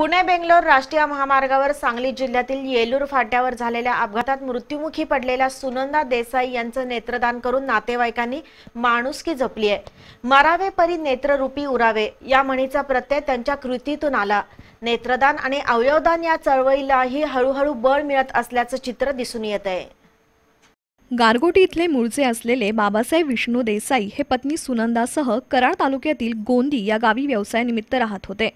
पुणे बेंगलोर राष्ट्रीय महामार्गावर सांगली जिल्ह्यातील येलूर फाट्यावर झालेल्या अपघातात मृत्यूमुखी पडलेल्या सुनंदा देसाई यांचं नेत्रदान करून नातेवाईकांनी माणुसकी जपली आहे मरावे परी नेत्ररूपी उरावे या म्हणीचा प्रत्यय त्यांच्या कृतीतून आला नेत्रदान आणि अवयवदान या चळवळीलाही हळूहळू बळ मिळत असल्याचं चित्र दिसून येत आहे गारगोटी इथले मूळचे असलेले बाबासाहेब विष्णू देसाई हे पत्नी सुनंदासह कराड तालुक्यातील गोंदी या गावी व्यवसायानिमित्त राहत होते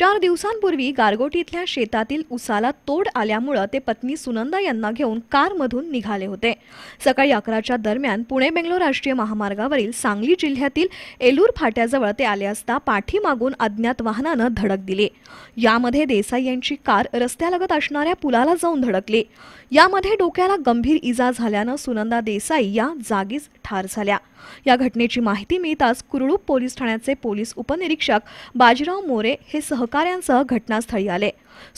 चार दिवसांपूर्वी गारगोटी इथल्या शेतातील उसाला तोड आल्यामुळं ते पत्नी सुनंदा यांना घेऊन कारमधून निघाले होते सकाळी अकराच्या दरम्यान पुणे बेंगलोर राष्ट्रीय महामार्गावरील सांगली जिल्ह्यातील एलूर फाट्याजवळ ते आले असता पाठीमागून अज्ञात वाहनानं धडक दिली यामध्ये देसाई यांची कार रस्त्यालगत असणाऱ्या पुलाला जाऊन धडकली यामध्ये डोक्याला गंभीर इजा झाल्यानं सुनंदा देसाई या जागीच ठार झाल्या या घटनेची माहिती मिळताच कुरळूप पोलीस ठाण्याचे पोलीस उपनिरीक्षक बाजीराव मोरे हे सहकाऱ्यांसह घटनास्थळी आले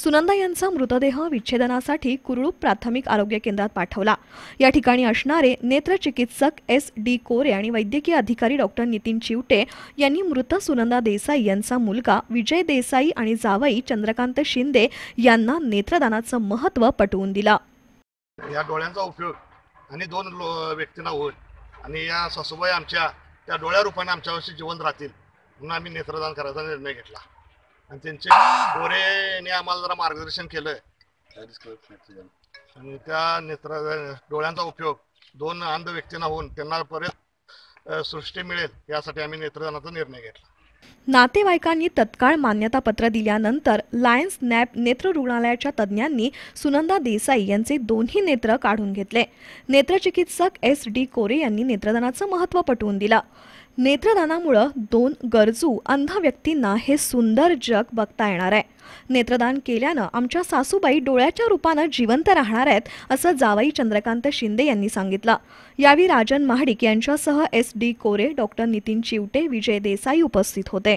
सुनंदा यांचा मृतदेह विच्छेदनासाठी कुरळूप प्राथमिक आरोग्य केंद्रात पाठवला या ठिकाणी असणारे नेत्र चिकित्सक एस डी कोरे आणि वैद्यकीय अधिकारी डॉक्टर नितीन चिवटे यांनी मृत सुनंदा देसाई यांचा मुलगा विजय देसाई आणि जावई चंद्रकांत शिंदे यांना नेत्रदानाचं महत्व पटवून दिलं या डोळ्यांचा उपयोग आणि दोन लो व्यक्तींना होईल आणि या सासूबाई आमच्या त्या डोळ्या रूपाने आमच्यावरशी जिवंत राहतील म्हणून आम्ही नेत्रदान करायचा निर्णय घेतला आणि त्यांचे गोरेने आम्हाला जरा मार्गदर्शन केलं आणि त्या नेत्र डोळ्यांचा उपयोग दोन अंध व्यक्तींना होऊन त्यांना परत सृष्टी मिळेल यासाठी आम्ही नेत्रदानाचा निर्णय घेतला नातेवाईकांनी तत्काळ मान्यतापत्र दिल्यानंतर लायन्स नॅप नेत्र रुग्णालयाच्या तज्ज्ञांनी सुनंदा देसाई यांचे दोन्ही नेत्र काढून घेतले नेत्रचिकित्सक एस डी कोरे यांनी नेत्रदानाचं महत्त्व पटवून दिलं नेत्रदानामुळं दोन गरजू अंध व्यक्तींना हे सुंदर जग बघता येणार आहे नेत्रदान केल्यानं आमच्या सासूबाई डोळ्याच्या रूपानं जिवंत राहणार आहेत असं जावाई चंद्रकांत शिंदे यांनी सांगितलं यावेळी राजन महाडिक यांच्यासह S D Kore doctor Nitin Chivate Vijay Desai उपस्थित होते